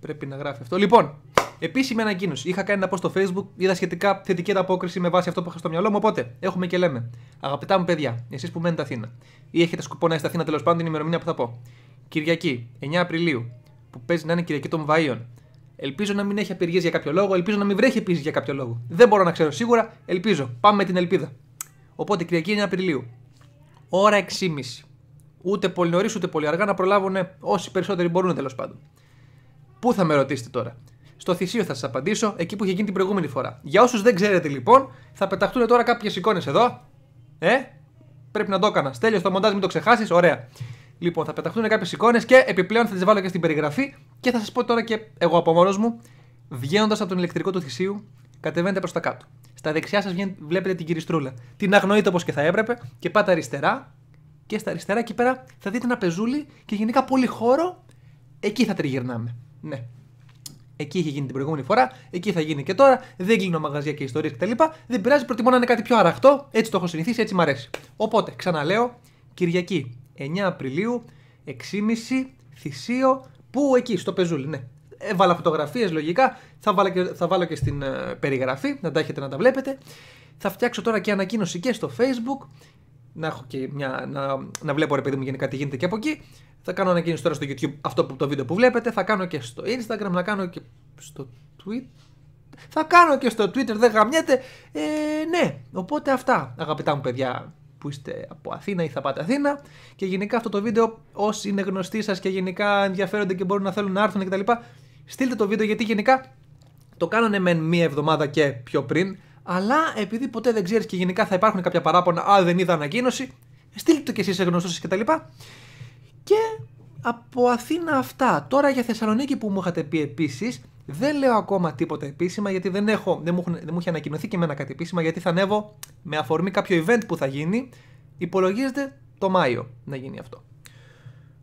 Πρέπει να γράφει αυτό. Λοιπόν, επίσημη ανακοίνωση. Είχα κάνει ένα post στο Facebook, είδα σχετικά θετική ανταπόκριση με βάση αυτό που είχα στο μυαλό μου. Οπότε έχουμε και λέμε. Αγαπητά μου παιδιά, εσείς που μένετε Αθήνα ή έχετε σκοπό να είστε Αθήνα τέλος πάντων την ημερομηνία που θα πω. Κυριακή 9 Απριλίου, που παίζει να είναι Κυριακή των Βαΐων. Ελπίζω να μην έχει απεργίε για κάποιο λόγο, ελπίζω να μην βρέχει επίσης για κάποιο λόγο. Δεν μπορώ να ξέρω σίγουρα, ελπίζω. Πάμε με την ελπίδα. Οπότε Κυριακή 9 Απριλίου, ώρα 6.30. Ούτε πολύ νωρίς ούτε πολύ αργά να προλάβουν όσοι περισσότεροι μπορούν τέλος πάντων. Πού θα με ρωτήσετε τώρα. Στο θυσίο θα σας απαντήσω εκεί που είχε γίνει την προηγούμενη φορά. Για όσους δεν ξέρετε λοιπόν, θα πεταχτούν τώρα κάποιες εικόνες εδώ. Ε, πρέπει να το έκανα. Στέλιος το μοντάζ, μην το ξεχάσεις. Ωραία. Λοιπόν, θα πεταχτούν κάποιες εικόνες και επιπλέον θα τις βάλω και στην περιγραφή και θα σας πω τώρα και εγώ από μόνος μου, βγαίνοντας από τον ηλεκτρικό του θυσίου, κατεβαίνετε προς τα κάτω. Στα δεξιά σας βλέπετε την κυριστρούλα. Την αγνοείτε όπως και θα έπρεπε και πάτε αριστερά. Και στα αριστερά εκεί πέρα θα δείτε ένα πεζούλι και γενικά πολύ χώρο. Εκεί θα τριγυρνάμε. Ναι. Εκεί είχε γίνει την προηγούμενη φορά, εκεί θα γίνει και τώρα. Δεν κλείνω μαγαζιά και ιστορίες κτλ. Δεν πειράζει, προτιμώ να είναι κάτι πιο αραχτό. Έτσι το έχω συνηθίσει, έτσι μ' αρέσει. Οπότε, ξαναλέω, Κυριακή 9 Απριλίου, 6.30 θυσίο. Πού εκεί, στο πεζούλι, ναι. Έβαλα φωτογραφίες λογικά. Θα βάλω, και, θα βάλω και στην ε, περιγραφή, να τα έχετε να τα βλέπετε. Θα φτιάξω τώρα και ανακοίνωση και στο Facebook να, έχω και μια, να, να βλέπω ρε παιδί μου γενικά τι γίνεται και από εκεί. Θα κάνω ανακοίνωση τώρα στο YouTube αυτό που το βίντεο που βλέπετε, θα κάνω και στο Instagram, θα κάνω και στο Twitter. Θα κάνω και στο Twitter, δεν γαμιέται. Ε, ναι, οπότε αυτά αγαπητά μου παιδιά που είστε από Αθήνα ή θα πάτε Αθήνα. Και γενικά αυτό το βίντεο, όσοι είναι γνωστοί σας και γενικά ενδιαφέρονται και μπορούν να θέλουν να έρθουν κτλ., στείλτε το βίντεο γιατί γενικά το κάνανε μεν μία εβδομάδα και πιο πριν. Αλλά επειδή ποτέ δεν ξέρεις και γενικά θα υπάρχουν κάποια παράπονα, Α, δεν είδα ανακοίνωση, στείλτε το κι εσείς σε γνωστού σα λοιπά. Και από Αθήνα αυτά. Τώρα για Θεσσαλονίκη που μου είχατε πει επίσης, δεν λέω ακόμα τίποτα επίσημα γιατί δεν, έχω, δεν, μου, δεν μου έχει ανακοινωθεί και εμένα κάτι επίσημα γιατί θα ανέβω με αφορμή κάποιο event που θα γίνει. Υπολογίζεται το Μάιο να γίνει αυτό.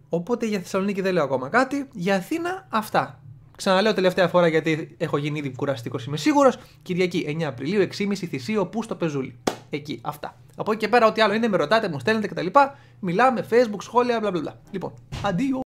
Οπότε για Θεσσαλονίκη δεν λέω ακόμα κάτι. Για Αθήνα αυτά. Ξαναλέω τελευταία φορά γιατί έχω γίνει ήδη κουραστικός, είμαι σίγουρος. Κυριακή 9 Απριλίου, 6.30 θυσίω πού στο πεζούλι. Εκεί, αυτά. Από εκεί και πέρα, ό,τι άλλο είναι, με ρωτάτε, μου στέλνετε κτλ. Μιλάμε, Facebook, σχόλια, μπλα μπλα. Λοιπόν, αντίο.